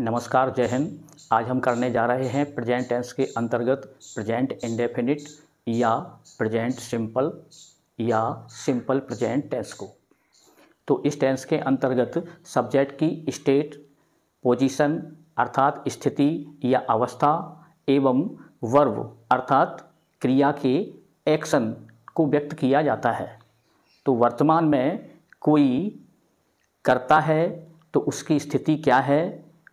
नमस्कार जय हिंद आज हम करने जा रहे हैं प्रेजेंट टेंस के अंतर्गत प्रेजेंट इंडेफिनिट या प्रेजेंट सिंपल या सिंपल प्रेजेंट टेंस को तो इस टेंस के अंतर्गत सब्जेक्ट की स्टेट पोजीशन अर्थात स्थिति या अवस्था एवं वर्ब अर्थात क्रिया के एक्शन को व्यक्त किया जाता है तो वर्तमान में कोई करता है तो उसकी स्थिति क्या है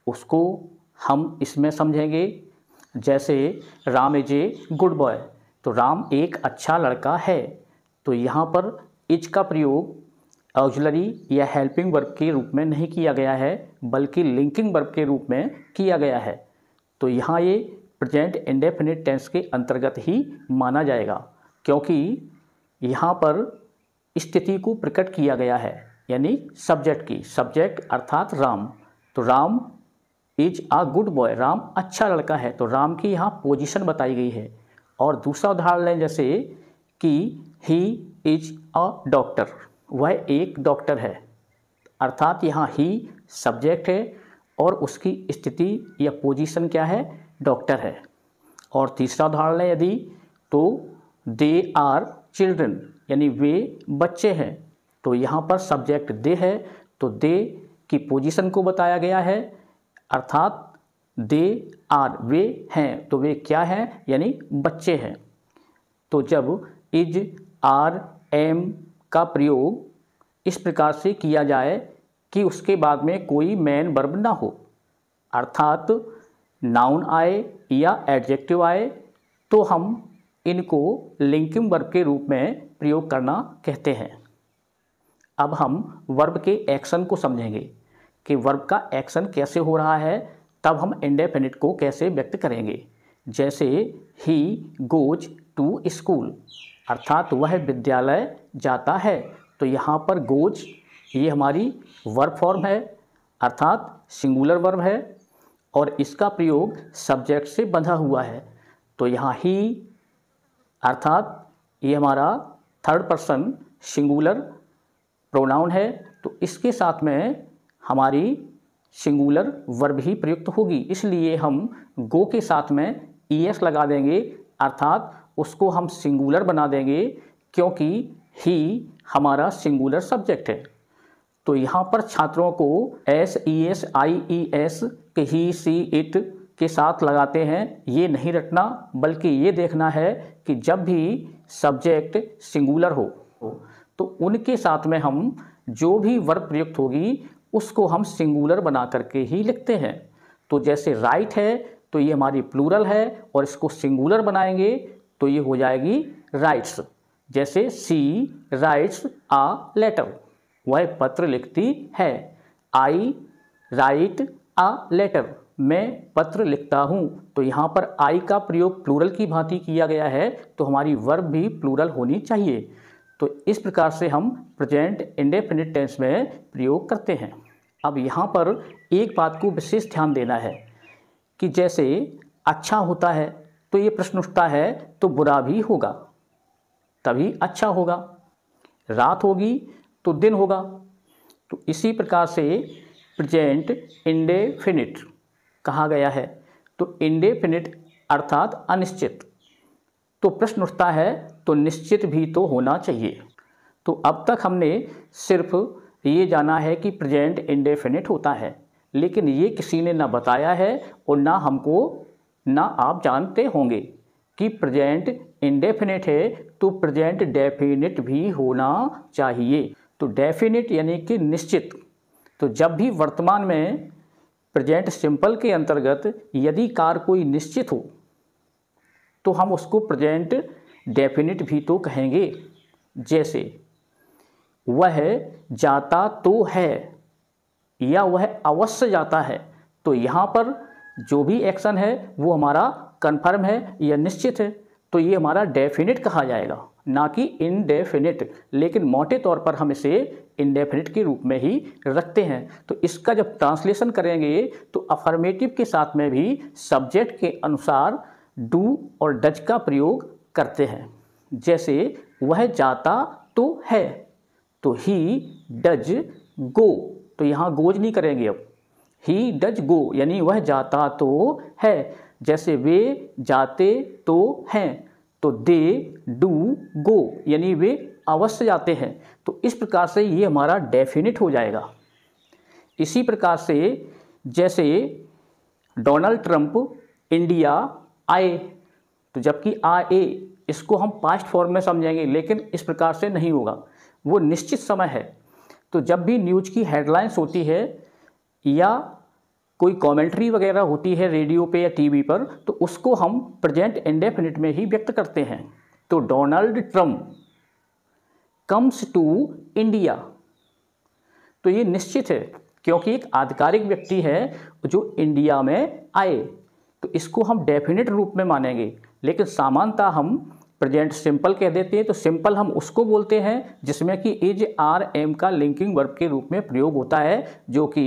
उसको हम इसमें समझेंगे जैसे Ram is a good boy तो राम एक अच्छा लड़का है तो यहाँ पर इज का प्रयोग ऑक्जलरी या हेल्पिंग वर्ब के रूप में नहीं किया गया है बल्कि लिंकिंग वर्ब के रूप में किया गया है तो यहाँ ये प्रेजेंट इंडेफिनिट टेंस के अंतर्गत ही माना जाएगा क्योंकि यहाँ पर स्थिति को प्रकट किया गया है यानी सब्जेक्ट की सब्जेक्ट अर्थात राम तो Ram is a good boy Ram अच्छा लड़का है तो राम की यहाँ पोजिशन बताई गई है और दूसरा उदाहरण है जैसे कि ही इज अ डॉक्टर वह एक डॉक्टर है अर्थात यहाँ ही सब्जेक्ट है और उसकी स्थिति या पोजीशन क्या है डॉक्टर है और तीसरा उदाहरण है यदि तो दे आर चिल्ड्रन यानी वे बच्चे हैं तो यहाँ पर सब्जेक्ट दे है तो दे की पोजीशन को बताया गया है अर्थात दे आर वे हैं तो वे क्या हैं यानी बच्चे हैं तो जब इज आर एम का प्रयोग इस प्रकार से किया जाए कि उसके बाद में कोई मैन वर्ब ना हो अर्थात नाउन आए या एडजेक्टिव आए तो हम इनको लिंकिंग वर्ब के रूप में प्रयोग करना कहते हैं अब हम वर्ब के एक्शन को समझेंगे कि वर्ब का एक्शन कैसे हो रहा है तब हम इंडेफिनिट को कैसे व्यक्त करेंगे जैसे ही गोज टू स्कूल अर्थात वह विद्यालय जाता है तो यहाँ पर गोज ये हमारी वर्ब फॉर्म है अर्थात सिंगुलर वर्ब है और इसका प्रयोग सब्जेक्ट से बंधा हुआ है तो यहाँ ही अर्थात ये हमारा थर्ड पर्सन सिंगुलर प्रोनाउन है तो इसके साथ में हमारी सिंगुलर वर्ब ही प्रयुक्त होगी इसलिए हम गो के साथ में ई एस लगा देंगे अर्थात उसको हम सिंगुलर बना देंगे क्योंकि ही हमारा सिंगुलर सब्जेक्ट है तो यहाँ पर छात्रों को S E S I E S के ही सी इट के साथ लगाते हैं ये नहीं रटना बल्कि ये देखना है कि जब भी सब्जेक्ट सिंगुलर हो तो उनके साथ में हम जो भी वर्ब प्रयुक्त होगी उसको हम सिंगुलर बना करके ही लिखते हैं तो जैसे राइट है तो ये हमारी प्लूरल है और इसको सिंगुलर बनाएंगे तो ये हो जाएगी राइट्स जैसे सी राइट्स आ लेटर वह पत्र लिखती है आई राइट आ लेटर मैं पत्र लिखता हूँ तो यहाँ पर आई का प्रयोग प्लूरल की भांति किया गया है तो हमारी वर्ब भी प्लूरल होनी चाहिए तो इस प्रकार से हम प्रेजेंट इंडेफिनिट टेंस में प्रयोग करते हैं अब यहाँ पर एक बात को विशेष ध्यान देना है कि जैसे अच्छा होता है तो ये प्रश्न उठता है तो बुरा भी होगा तभी अच्छा होगा रात होगी तो दिन होगा तो इसी प्रकार से प्रेजेंट इंडेफिनिट कहा गया है तो इंडेफिनिट अर्थात अनिश्चित तो प्रश्न उठता है तो निश्चित भी तो होना चाहिए तो अब तक हमने सिर्फ ये जाना है कि प्रेजेंट इंडेफिनिट होता है लेकिन ये किसी ने ना बताया है और ना हमको ना आप जानते होंगे कि प्रेजेंट इंडेफिनिट है तो प्रेजेंट डेफिनिट भी होना चाहिए तो डेफिनिट यानी कि निश्चित तो जब भी वर्तमान में प्रेजेंट सिंपल के अंतर्गत यदि कार कोई निश्चित हो तो हम उसको प्रेजेंट डेफिनेट भी तो कहेंगे जैसे वह जाता तो है या वह अवश्य जाता है तो यहाँ पर जो भी एक्शन है वो हमारा कन्फर्म है या निश्चित है तो ये हमारा डेफिनेट कहा जाएगा ना कि इनडेफिनेट लेकिन मोटे तौर पर हम इसे इनडेफिनेट के रूप में ही रखते हैं तो इसका जब ट्रांसलेशन करेंगे तो अफर्मेटिव के साथ में भी सब्जेक्ट के अनुसार डू और डज का प्रयोग करते हैं जैसे वह जाता तो है तो ही डज गो तो यहाँ गोज नहीं करेंगे अब ही डज गो यानी वह जाता तो है जैसे वे जाते तो हैं तो दे डू गो यानी वे अवश्य जाते हैं तो इस प्रकार से ये हमारा डेफिनेट हो जाएगा इसी प्रकार से जैसे डोनाल्ड ट्रंप इंडिया आए तो जबकि आ ए इसको हम पास्ट फॉर्म में समझेंगे लेकिन इस प्रकार से नहीं होगा वो निश्चित समय है तो जब भी न्यूज की हेडलाइंस होती है या कोई कमेंट्री वगैरह होती है रेडियो पे या टीवी पर तो उसको हम प्रेजेंट इंडेफिनिट में ही व्यक्त करते हैं तो Donald Trump comes to India तो ये निश्चित है क्योंकि एक आधिकारिक व्यक्ति है जो इंडिया में आए तो इसको हम डेफिनेट रूप में मानेंगे लेकिन सामानता हम प्रेजेंट सिंपल कह देते हैं तो सिंपल हम उसको बोलते हैं जिसमें कि इज आर एम का लिंकिंग वर्ब के रूप में प्रयोग होता है जो कि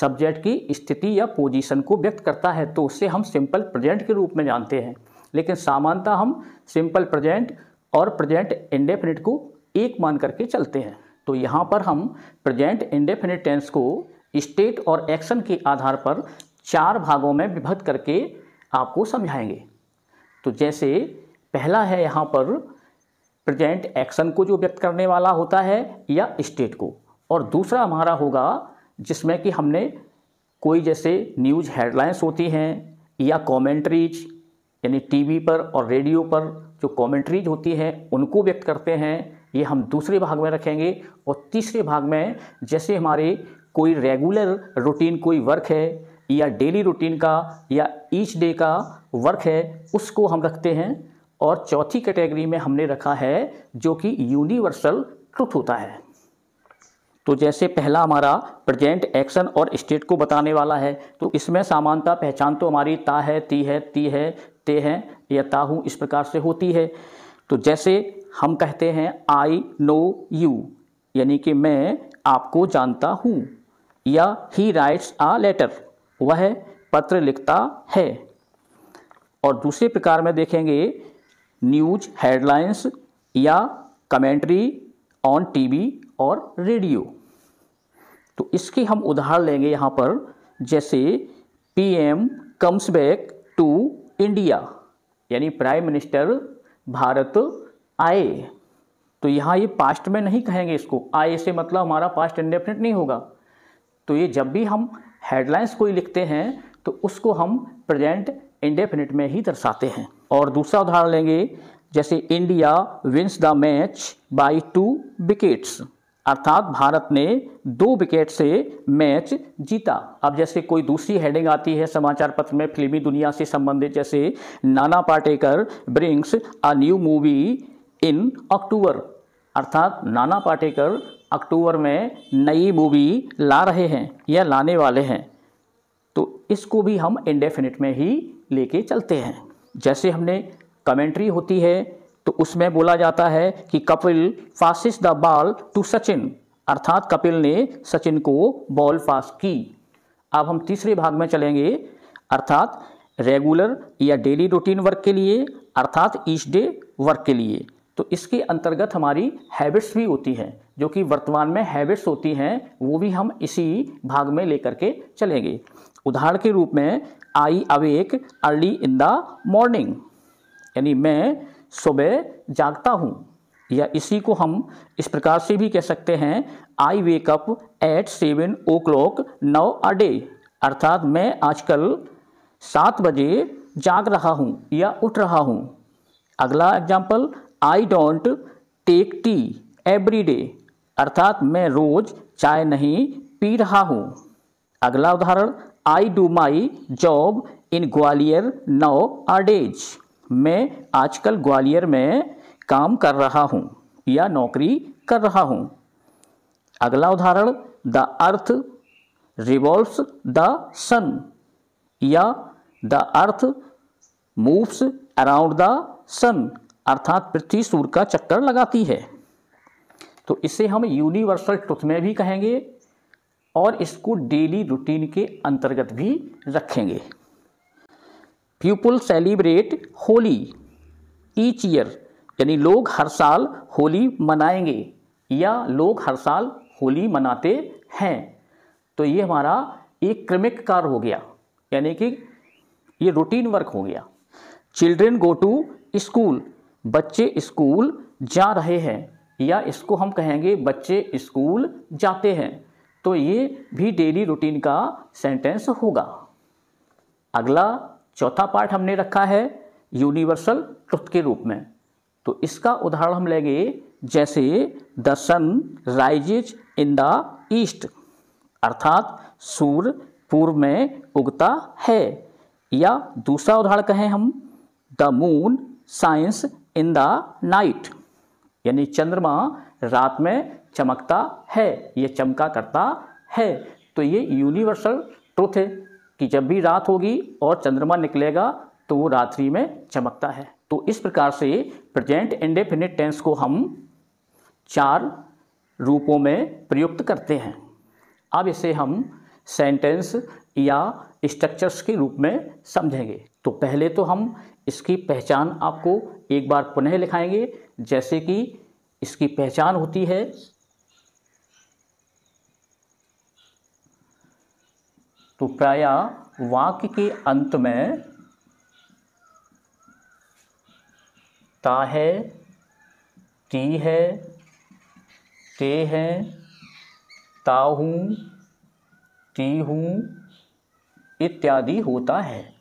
सब्जेक्ट की स्थिति या पोजीशन को व्यक्त करता है तो उससे हम सिंपल प्रेजेंट के रूप में जानते हैं लेकिन सामान्यतः हम सिंपल प्रेजेंट और प्रेजेंट इंडेफिनिट को एक मान करके चलते हैं तो यहाँ पर हम प्रजेंट इंडेफिनिट टेंस को स्टेट और एक्शन के आधार पर चार भागों में विभक्त करके आपको समझाएंगे तो जैसे पहला है यहाँ पर प्रेजेंट एक्शन को जो व्यक्त करने वाला होता है या स्टेट को और दूसरा हमारा होगा जिसमें कि हमने कोई जैसे न्यूज हेडलाइंस होती हैं या कॉमेंट्रीज यानी टीवी पर और रेडियो पर जो कॉमेंट्रीज होती हैं उनको व्यक्त करते हैं ये हम दूसरे भाग में रखेंगे और तीसरे भाग में जैसे हमारे कोई रेगुलर रूटीन कोई वर्क है या डेली रूटीन का या ईच डे का वर्क है उसको हम रखते हैं और चौथी कैटेगरी में हमने रखा है जो कि यूनिवर्सल ट्रुथ होता है तो जैसे पहला हमारा प्रेजेंट एक्शन और स्टेट को बताने वाला है तो इसमें सामानता पहचान तो हमारी ता है ती है ती है ते हैं या ता हूँ इस प्रकार से होती है तो जैसे हम कहते हैं आई नो यू यानी कि मैं आपको जानता हूँ या ही राइट्स आ लेटर वह पत्र लिखता है और दूसरे प्रकार में देखेंगे न्यूज हेडलाइंस या कमेंट्री ऑन टीवी और रेडियो तो इसकी हम उदाहरण लेंगे यहाँ पर जैसे PM comes back to India यानी प्राइम मिनिस्टर भारत आए तो यहाँ ये पास्ट में नहीं कहेंगे इसको आए से मतलब हमारा पास्ट इंडेफिनिट नहीं होगा तो ये जब भी हम हेडलाइंस कोई लिखते हैं तो उसको हम प्रेजेंट इंडेफिनिट में ही दर्शाते हैं और दूसरा उदाहरण लेंगे जैसे India wins the match by two wickets अर्थात भारत ने दो विकेट से मैच जीता अब जैसे कोई दूसरी हेडिंग आती है समाचार पत्र में फिल्मी दुनिया से संबंधित जैसे Nana Patekar brings a new movie in October अर्थात नाना पाटेकर अक्टूबर में नई मूवी ला रहे हैं या लाने वाले हैं तो इसको भी हम इंडेफिनिट में ही लेके चलते हैं जैसे हमने कमेंट्री होती है तो उसमें बोला जाता है कि Kapil passes the ball to Sachin अर्थात कपिल ने सचिन को बॉल फास की अब हम तीसरे भाग में चलेंगे अर्थात रेगुलर या डेली रूटीन वर्क के लिए अर्थात ईच डे वर्क के लिए तो इसके अंतर्गत हमारी हैबिट्स भी होती है जो कि वर्तमान में हैबिट्स होती हैं वो भी हम इसी भाग में लेकर के चलेंगे उदाहरण के रूप में I awake early in the morning यानी मैं सुबह जागता हूँ या इसी को हम इस प्रकार से भी कह सकते हैं I wake up at seven o'clock nowadays अर्थात मैं आजकल सात बजे जाग रहा हूँ या उठ रहा हूँ अगला example I don't take tea every day अर्थात मैं रोज चाय नहीं पी रहा हूँ अगला उदाहरण I do my job in Gwalior nowadays मैं आजकल ग्वालियर में काम कर रहा हूँ या नौकरी कर रहा हूँ अगला उदाहरण the earth revolves the sun या the earth moves around the sun अर्थात पृथ्वी सूर्य का चक्कर लगाती है तो इसे हम यूनिवर्सल ट्रुथ में भी कहेंगे और इसको डेली रूटीन के अंतर्गत भी रखेंगे people celebrate Holi each year यानी लोग हर साल होली मनाएंगे या लोग हर साल होली मनाते हैं तो ये हमारा एक क्रमिक कार्य हो गया यानी कि ये रूटीन वर्क हो गया चिल्ड्रेन गो टू स्कूल बच्चे स्कूल जा रहे हैं या इसको हम कहेंगे बच्चे स्कूल जाते हैं तो ये भी डेली रूटीन का सेंटेंस होगा अगला चौथा पार्ट हमने रखा है यूनिवर्सल ट्रुथ के रूप में तो इसका उदाहरण हम लेंगे जैसे the sun rises in the east अर्थात सूर्य पूर्व में उगता है या दूसरा उदाहरण कहें हम the moon shines in the night यानी चंद्रमा रात में चमकता है ये चमका करता है तो ये यूनिवर्सल ट्रुथ है कि जब भी रात होगी और चंद्रमा निकलेगा तो वो रात्रि में चमकता है तो इस प्रकार से प्रेजेंट इंडेफिनिट टेंस को हम चार रूपों में प्रयुक्त करते हैं अब इसे हम सेंटेंस या स्ट्रक्चर्स के रूप में समझेंगे तो पहले तो हम इसकी पहचान आपको एक बार पुनः लिखाएंगे जैसे कि इसकी पहचान होती है तो प्राय वाक्य के अंत में ता है ती है ते है ता हूँ ती हूँ इत्यादि होता है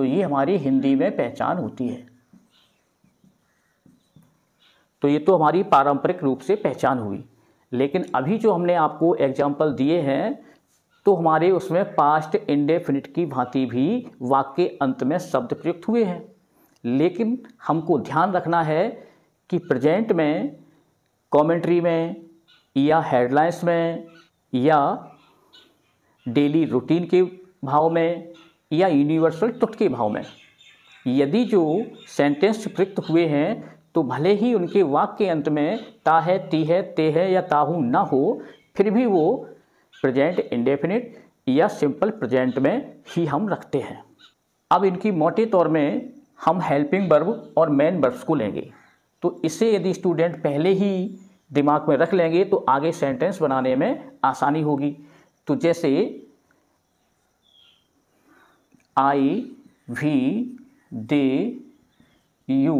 तो ये हमारी हिंदी में पहचान होती है तो ये तो हमारी पारंपरिक रूप से पहचान हुई लेकिन अभी जो हमने आपको एग्जाम्पल दिए हैं तो हमारे उसमें पास्ट इंडेफिनिट की भांति भी वाक्य अंत में शब्द प्रयुक्त हुए हैं लेकिन हमको ध्यान रखना है कि प्रेजेंट में कमेंट्री में या हेडलाइंस में या डेली रूटीन के भाव में या यूनिवर्सल तत्व के भाव में यदि जो सेंटेंस प्रयुक्त हुए हैं तो भले ही उनके वाक्य के अंत में ता है ती है ते है या ताहू ना हो फिर भी वो प्रेजेंट इंडेफिनिट या सिंपल प्रेजेंट में ही हम रखते हैं अब इनकी मोटे तौर में हम हेल्पिंग वर्ब और मेन वर्ब्स को लेंगे तो इसे यदि स्टूडेंट पहले ही दिमाग में रख लेंगे तो आगे सेंटेंस बनाने में आसानी होगी तो जैसे आई वी दे यू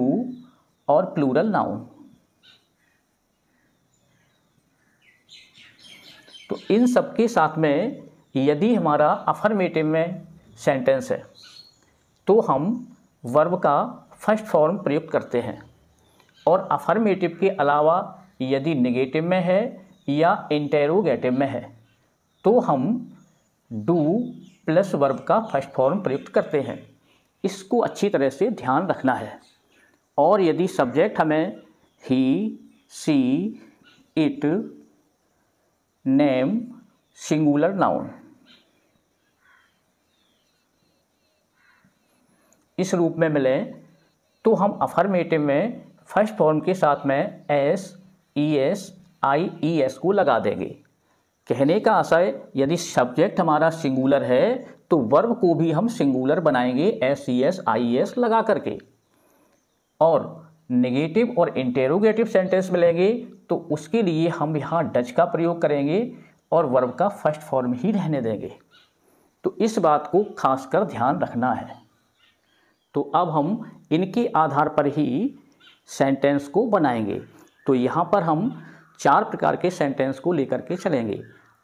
और प्लूरल नाउन तो इन सब के साथ में यदि हमारा अफर्मेटिव में सेंटेंस है तो हम वर्ब का फर्स्ट फॉर्म प्रयुक्त करते हैं और अफर्मेटिव के अलावा यदि नेगेटिव में है या इंटेरोगेटिव में है तो हम डू प्लस वर्ब का फर्स्ट फॉर्म प्रयुक्त करते हैं इसको अच्छी तरह से ध्यान रखना है और यदि सब्जेक्ट हमें he she it name singular noun इस रूप में मिले तो हम अफर्मेटिव में फर्स्ट फॉर्म के साथ में S E S I E S को लगा देंगे कहने का आशय यदि सब्जेक्ट हमारा सिंगुलर है तो वर्ब को भी हम सिंगुलर बनाएंगे S C S I S लगा करके और नेगेटिव और इंटेरोगेटिव सेंटेंस मिलेंगे तो उसके लिए हम यहाँ डच का प्रयोग करेंगे और वर्ब का फर्स्ट फॉर्म ही रहने देंगे तो इस बात को खासकर ध्यान रखना है तो अब हम इनके आधार पर ही सेंटेंस को बनाएंगे तो यहाँ पर हम चार प्रकार के सेंटेंस को लेकर के चलेंगे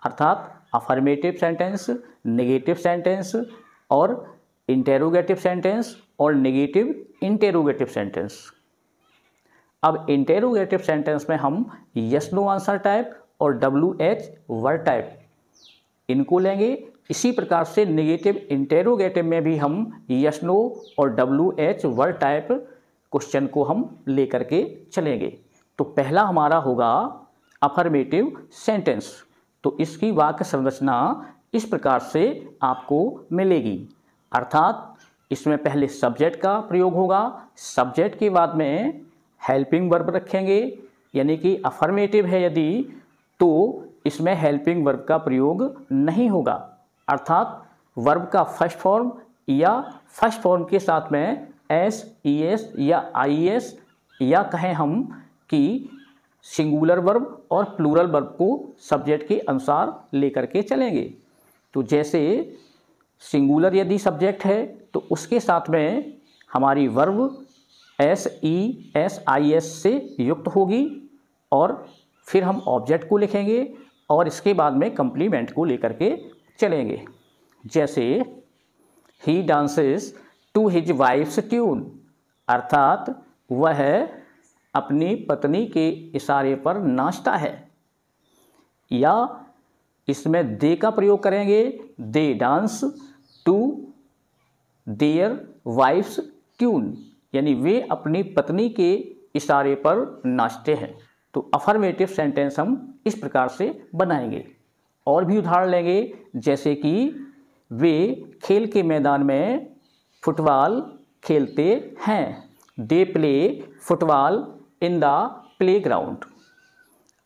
अर्थात अफर्मेटिव सेंटेंस नेगेटिव सेंटेंस और इंटेरोगेटिव सेंटेंस और नेगेटिव इंटेरोगेटिव सेंटेंस अब इंटेरोगेटिव सेंटेंस में हम यस नो आंसर टाइप और डब्ल्यू एच वर्ड टाइप इनको लेंगे इसी प्रकार से नेगेटिव इंटेरोगेटिव में भी हम यस नो और W H word type question को हम लेकर के चलेंगे तो पहला हमारा होगा अफर्मेटिव सेंटेंस तो इसकी वाक्य संरचना इस प्रकार से आपको मिलेगी अर्थात इसमें पहले सब्जेक्ट का प्रयोग होगा सब्जेक्ट के बाद में हेल्पिंग वर्ब रखेंगे यानी कि अफर्मेटिव है यदि तो इसमें हेल्पिंग वर्ब का प्रयोग नहीं होगा अर्थात वर्ब का फर्स्ट फॉर्म या फर्स्ट फॉर्म के साथ में एस ई एस या आई एस या कहें हम कि सिंगुलर वर्ब और प्लूरल वर्ब को सब्जेक्ट के अनुसार लेकर के चलेंगे तो जैसे सिंगुलर यदि सब्जेक्ट है तो उसके साथ में हमारी verb S E S I S से युक्त होगी और फिर हम ऑब्जेक्ट को लिखेंगे और इसके बाद में कंप्लीमेंट को लेकर के चलेंगे जैसे he dances to his wife's tune अर्थात वह अपनी पत्नी के इशारे पर नाचता है या इसमें दे का प्रयोग करेंगे they dance to their wife's tune यानी वे अपनी पत्नी के इशारे पर नाचते हैं तो अफर्मेटिव सेंटेंस हम इस प्रकार से बनाएंगे और भी उदाहरण लेंगे जैसे कि वे खेल के मैदान में फुटबॉल खेलते हैं they play football in the ground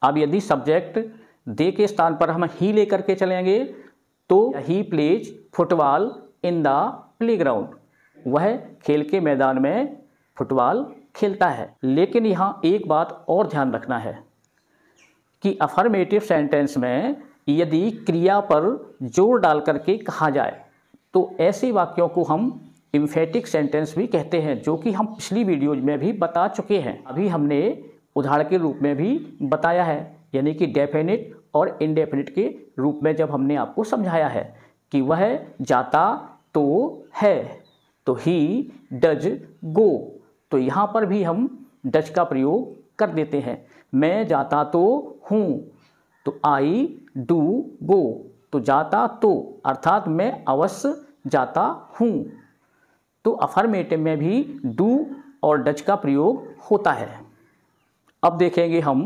अब यदि सब्जेक्ट दे के स्थान पर हम ही लेकर के चलेंगे तो he plays football in the playground वह खेल के मैदान में फुटबॉल खेलता है लेकिन यहाँ एक बात और ध्यान रखना है कि अफर्मेटिव सेंटेंस में यदि क्रिया पर जोर डाल करके कहा जाए तो ऐसे वाक्यों को हम इम्फेटिक सेंटेंस भी कहते हैं जो कि हम पिछली वीडियोज में भी बता चुके हैं अभी हमने उदाहरण के रूप में भी बताया है यानी कि डेफिनेट और इनडेफिनेट के रूप में जब हमने आपको समझाया है कि वह जाता तो है तो ही डज गो तो यहाँ पर भी हम डज का प्रयोग कर देते हैं मैं जाता तो हूँ तो आई डू गो तो जाता तो अर्थात मैं अवश्य जाता हूँ तो अफर्मेटिव में भी डू और डच का प्रयोग होता है अब देखेंगे हम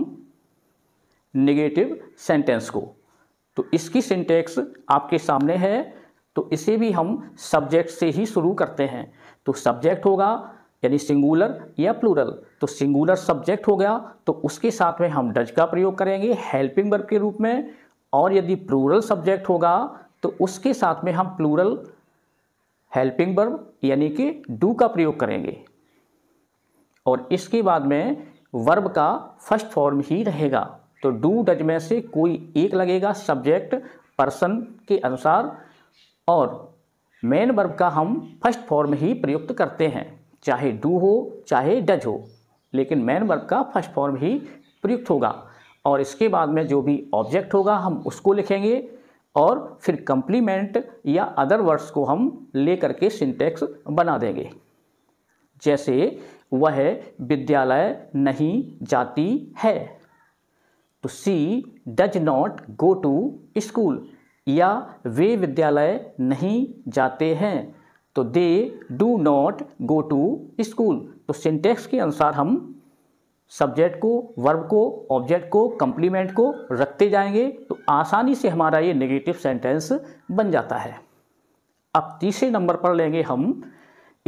निगेटिव सेंटेंस को तो इसकी सिंटेक्स आपके सामने है तो इसे भी हम सब्जेक्ट से ही शुरू करते हैं तो सब्जेक्ट होगा यानी सिंगुलर या प्लूरल तो सिंगुलर सब्जेक्ट हो गया तो उसके साथ में हम डच का प्रयोग करेंगे हेल्पिंग वर्ब के रूप में और यदि प्लूरल सब्जेक्ट होगा तो उसके साथ में हम प्लूरल हेल्पिंग वर्ब यानी कि डू का प्रयोग करेंगे और इसके बाद में वर्ब का फर्स्ट फॉर्म ही रहेगा तो डू डज में से कोई एक लगेगा सब्जेक्ट पर्सन के अनुसार और मेन वर्ब का हम फर्स्ट फॉर्म ही प्रयुक्त करते हैं चाहे डू हो चाहे डज हो लेकिन मेन वर्ब का फर्स्ट फॉर्म ही प्रयुक्त होगा और इसके बाद में जो भी ऑब्जेक्ट होगा हम उसको लिखेंगे और फिर कंप्लीमेंट या अदर वर्ड्स को हम ले करके सिंटेक्स बना देंगे जैसे वह विद्यालय नहीं जाती है तो she does not go to school या वे विद्यालय नहीं जाते हैं तो they do not go to school तो सिंटेक्स के अनुसार हम सब्जेक्ट को वर्ब को ऑब्जेक्ट को कंप्लीमेंट को रखते जाएंगे तो आसानी से हमारा ये नेगेटिव सेंटेंस बन जाता है अब तीसरे नंबर पर लेंगे हम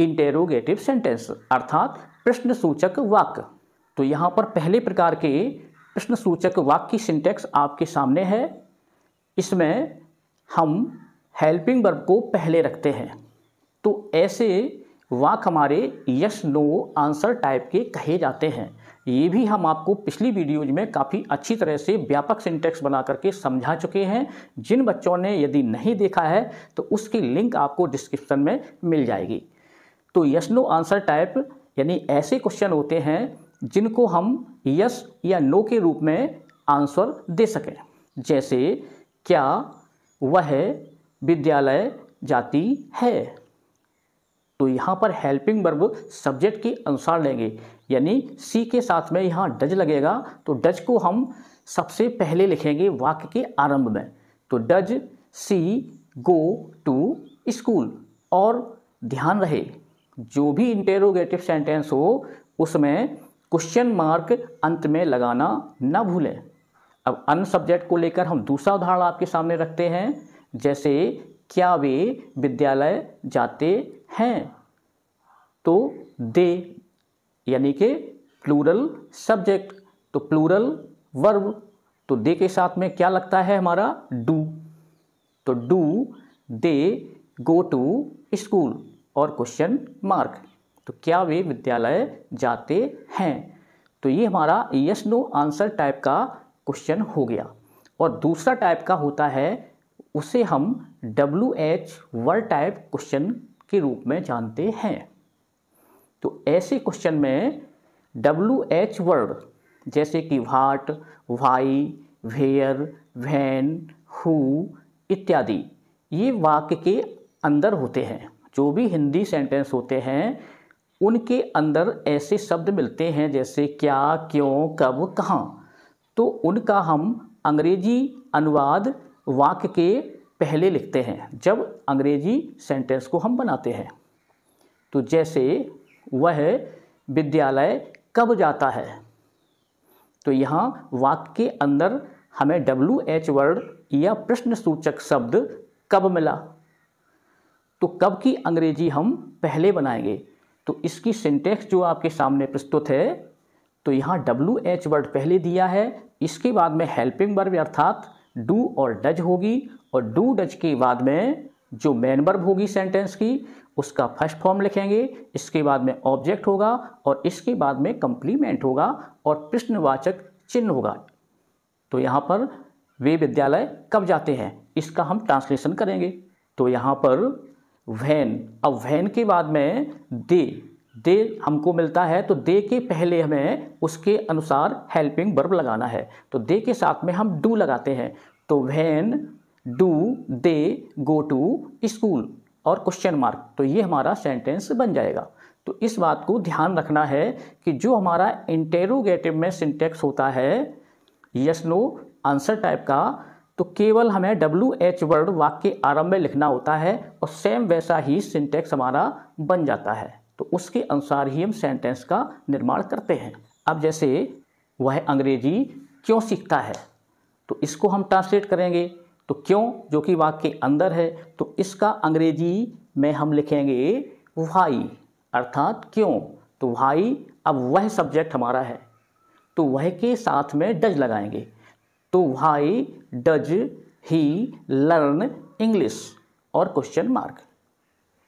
इंटेरोगेटिव सेंटेंस अर्थात प्रश्न सूचक वाक्य तो यहाँ पर पहले प्रकार के प्रश्न सूचक वाक्य की सिंटेक्स आपके सामने है इसमें हम हेल्पिंग वर्ब को पहले रखते हैं तो ऐसे वाक हमारे यस नो आंसर टाइप के कहे जाते हैं ये भी हम आपको पिछली वीडियोज में काफ़ी अच्छी तरह से व्यापक सिंटेक्स बना करके समझा चुके हैं जिन बच्चों ने यदि नहीं देखा है तो उसकी लिंक आपको डिस्क्रिप्शन में मिल जाएगी तो यस नो आंसर टाइप यानी ऐसे क्वेश्चन होते हैं जिनको हम यस या नो के रूप में आंसर दे सकें जैसे क्या वह विद्यालय जाती है तो यहाँ पर हेल्पिंग वर्ब सब्जेक्ट के अनुसार लेंगे यानी सी के साथ में यहाँ डज लगेगा तो डज को हम सबसे पहले लिखेंगे वाक्य के आरंभ में तो does she go to school और ध्यान रहे जो भी इंटेरोगेटिव सेंटेंस हो उसमें क्वेश्चन मार्क अंत में लगाना ना भूलें अब अन्य सब्जेक्ट को लेकर हम दूसरा उदाहरण आपके सामने रखते हैं जैसे क्या वे विद्यालय जाते हैं तो दे यानी कि प्लूरल सब्जेक्ट तो प्लूरल वर्ब तो दे के साथ में क्या लगता है हमारा डू तो do they go to school और क्वेश्चन मार्क तो क्या वे विद्यालय जाते हैं तो ये हमारा यस नो आंसर टाइप का क्वेश्चन हो गया और दूसरा टाइप का होता है उसे हम W H word type question के रूप में जानते हैं तो ऐसे क्वेश्चन में डब्ल्यू एच वर्ड जैसे कि what why where when who इत्यादि ये वाक्य के अंदर होते हैं जो भी हिंदी सेंटेंस होते हैं उनके अंदर ऐसे शब्द मिलते हैं जैसे क्या क्यों कब कहाँ तो उनका हम अंग्रेजी अनुवाद वाक्य के पहले लिखते हैं जब अंग्रेजी सेंटेंस को हम बनाते हैं तो जैसे वह विद्यालय कब जाता है तो यहाँ वाक्य के अंदर हमें डब्ल्यू एच वर्ड या प्रश्न सूचक शब्द कब मिला तो कब की अंग्रेजी हम पहले बनाएंगे तो इसकी सिंटेक्स जो आपके सामने प्रस्तुत है तो यहाँ डब्ल्यू एच वर्ड पहले दिया है इसके बाद में हेल्पिंग वर्ब अर्थात डू और डज होगी और डू डज के बाद में जो मेन वर्ब होगी सेंटेंस की उसका फर्स्ट फॉर्म लिखेंगे इसके बाद में ऑब्जेक्ट होगा और इसके बाद में कंप्लीमेंट होगा और प्रश्नवाचक चिन्ह होगा तो यहाँ पर वे विद्यालय कब जाते हैं इसका हम ट्रांसलेशन करेंगे तो यहाँ पर वैन अब वैन के बाद में दे दे हमको मिलता है तो दे के पहले हमें उसके अनुसार हेल्पिंग बर्ब लगाना है तो दे के साथ में हम डू लगाते हैं तो when do they go to school और क्वेश्चन मार्क तो ये हमारा सेंटेंस बन जाएगा तो इस बात को ध्यान रखना है कि जो हमारा इंटेरोगेटिव में सिंटेक्स होता है यस नो आंसर टाइप का तो केवल हमें डब्ल्यू एच वर्ड वाक्य आरंभ में लिखना होता है और सेम वैसा ही सिंटेक्स हमारा बन जाता है तो उसके अनुसार ही हम सेंटेंस का निर्माण करते हैं अब जैसे वह अंग्रेजी क्यों सीखता है तो इसको हम ट्रांसलेट करेंगे तो क्यों जो कि वाक्य के अंदर है तो इसका अंग्रेजी में हम लिखेंगे वाई अर्थात क्यों तो वाई अब वह सब्जेक्ट हमारा है तो वह के साथ में डज लगाएंगे तो why does he learn English और क्वेश्चन मार्क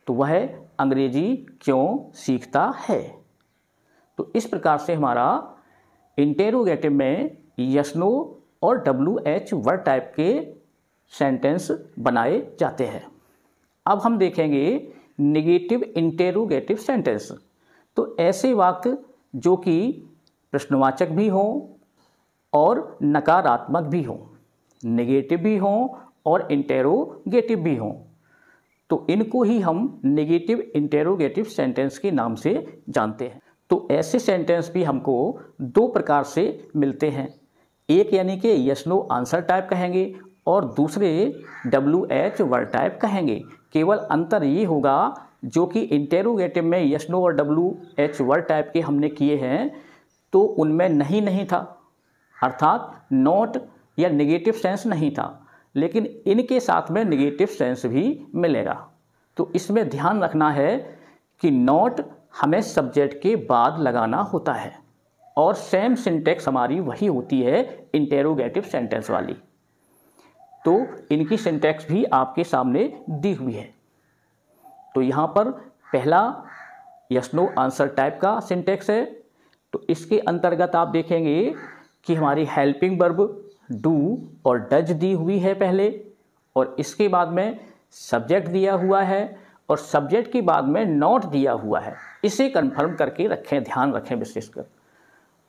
तो वह अंग्रेजी क्यों सीखता है तो इस प्रकार से हमारा इंटेरोगेटिव में यशनो और डब्ल्यू एच वर्ड टाइप के सेंटेंस बनाए जाते हैं अब हम देखेंगे निगेटिव इंटेरोगेटिव सेंटेंस तो ऐसे वाक्य जो कि प्रश्नवाचक भी हों और नकारात्मक भी हों नेगेटिव भी हों और इंटेरोगेटिव भी हों तो इनको ही हम नेगेटिव इंटेरोगेटिव सेंटेंस के नाम से जानते हैं तो ऐसे सेंटेंस भी हमको दो प्रकार से मिलते हैं एक यानी कि यस नो आंसर टाइप कहेंगे और दूसरे डब्ल्यू एच वर्ड टाइप कहेंगे केवल अंतर ये होगा जो कि इंटेरोगेटिव में यशनो और डब्ल्यू एच वर्ड टाइप के हमने किए हैं तो उनमें नहीं नहीं था अर्थात नॉट या निगेटिव सेंस नहीं था लेकिन इनके साथ में निगेटिव सेंस भी मिलेगा तो इसमें ध्यान रखना है कि नॉट हमें सब्जेक्ट के बाद लगाना होता है और सेम सिंटेक्स हमारी वही होती है इंटेरोगेटिव सेंटेंस वाली तो इनकी सिंटैक्स भी आपके सामने दी हुई है तो यहाँ पर पहला यस नो आंसर टाइप का सिंटैक्स है तो इसके अंतर्गत आप देखेंगे कि हमारी हेल्पिंग वर्ब डू और डज दी हुई है पहले और इसके बाद में सब्जेक्ट दिया हुआ है और सब्जेक्ट के बाद में नॉट दिया हुआ है इसे कंफर्म करके रखें ध्यान रखें विशेषकर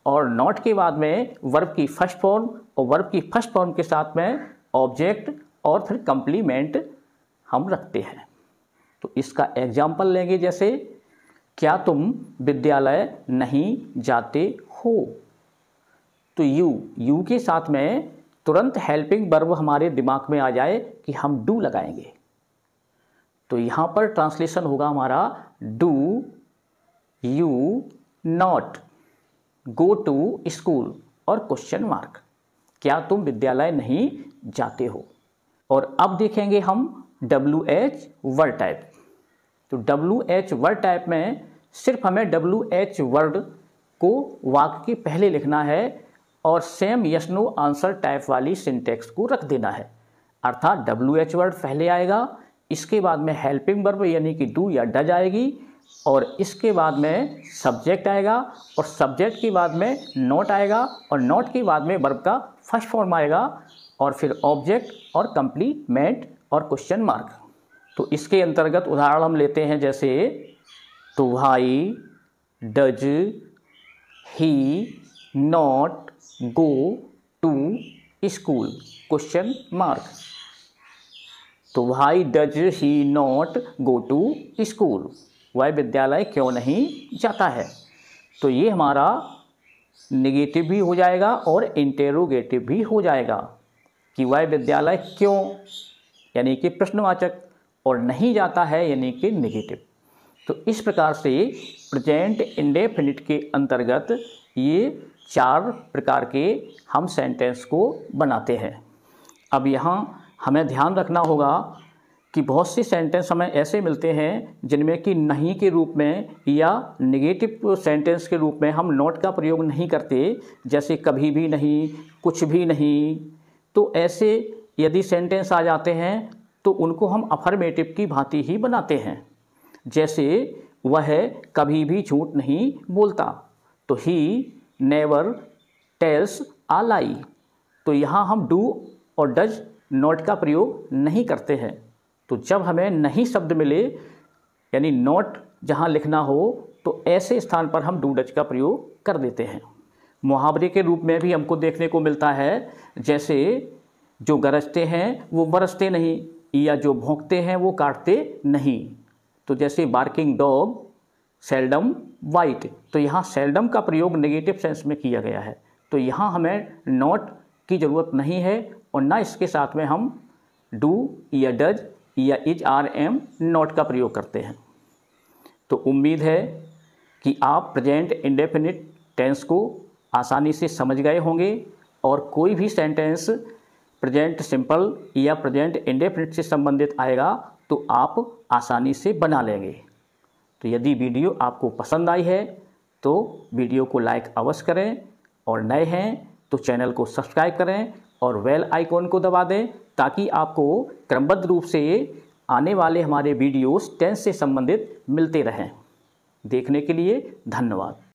और नॉट के बाद में वर्ब की फर्स्ट फॉर्म और वर्ब की फर्स्ट फॉर्म के साथ में ऑब्जेक्ट और फिर कंप्लीमेंट हम रखते हैं तो इसका एग्जाम्पल लेंगे जैसे क्या तुम विद्यालय नहीं जाते हो तो यू यू के साथ में तुरंत हेल्पिंग बर्ब हमारे दिमाग में आ जाए कि हम डू लगाएंगे तो यहाँ पर ट्रांसलेशन होगा हमारा do you not go to school और क्वेश्चन मार्क क्या तुम विद्यालय नहीं जाते हो और अब देखेंगे हम डब्ल्यू एच वर्ड टाइप तो डब्ल्यू एच वर्ड टाइप में सिर्फ हमें डब्ल्यू एच वर्ड को वाक्य के पहले लिखना है और same yes no answer type वाली सिंटेक्स को रख देना है अर्थात डब्ल्यू एच वर्ड पहले आएगा इसके बाद में हेल्पिंग वर्ब यानी कि डू या डज आएगी और इसके बाद में सब्जेक्ट आएगा और सब्जेक्ट के बाद में नोट आएगा और नोट के बाद में वर्ब का फर्स्ट फॉर्म आएगा और फिर ऑब्जेक्ट और कंप्लीमेंट और क्वेश्चन मार्क तो इसके अंतर्गत उदाहरण हम लेते हैं जैसे तो भाई does he not go to school question mark तो भाई does he not go to school वह विद्यालय क्यों नहीं जाता है तो ये हमारा निगेटिव भी हो जाएगा और इंटेरोगेटिव भी हो जाएगा कि वह विद्यालय क्यों यानी कि प्रश्नवाचक और नहीं जाता है यानी कि निगेटिव तो इस प्रकार से प्रजेंट इंडेफिनिट के अंतर्गत ये चार प्रकार के हम सेंटेंस को बनाते हैं अब यहाँ हमें ध्यान रखना होगा कि बहुत से सेंटेंस हमें ऐसे मिलते हैं जिनमें कि नहीं के रूप में या निगेटिव सेंटेंस के रूप में हम नोट का प्रयोग नहीं करते जैसे कभी भी नहीं कुछ भी नहीं तो ऐसे यदि सेंटेंस आ जाते हैं तो उनको हम अफर्मेटिव की भांति ही बनाते हैं जैसे वह कभी भी झूठ नहीं बोलता तो ही नेवर टेल्स आ लाई तो यहाँ हम डू और डज नॉट का प्रयोग नहीं करते हैं तो जब हमें नहीं शब्द मिले यानी नॉट जहाँ लिखना हो तो ऐसे स्थान पर हम डू डज का प्रयोग कर देते हैं मुहावरे के रूप में भी हमको देखने को मिलता है जैसे जो गरजते हैं वो बरसते नहीं या जो भोंकते हैं वो काटते नहीं तो जैसे बार्किंग डॉग सेल्डम वाइट तो यहाँ सेल्डम का प्रयोग नेगेटिव सेंस में किया गया है तो यहाँ हमें नॉट की ज़रूरत नहीं है और ना इसके साथ में हम डू या डज या इज आर एम नॉट का प्रयोग करते हैं तो उम्मीद है कि आप प्रेजेंट इंडेफिनिट टेंस को आसानी से समझ गए होंगे और कोई भी सेंटेंस प्रेजेंट सिंपल या प्रेजेंट इंडेफिनिट से संबंधित आएगा तो आप आसानी से बना लेंगे तो यदि वीडियो आपको पसंद आई है तो वीडियो को लाइक अवश्य करें और नए हैं तो चैनल को सब्सक्राइब करें और वेल आइकॉन को दबा दें ताकि आपको क्रमबद्ध रूप से आने वाले हमारे वीडियोस टेंस से संबंधित मिलते रहें देखने के लिए धन्यवाद